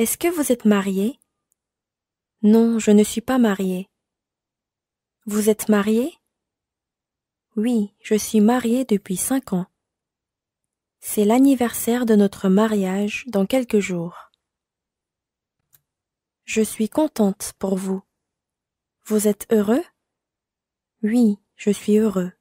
Est-ce que vous êtes marié Non, je ne suis pas marié. Vous êtes marié Oui, je suis marié depuis cinq ans. C'est l'anniversaire de notre mariage dans quelques jours. Je suis contente pour vous. Vous êtes heureux Oui, je suis heureux.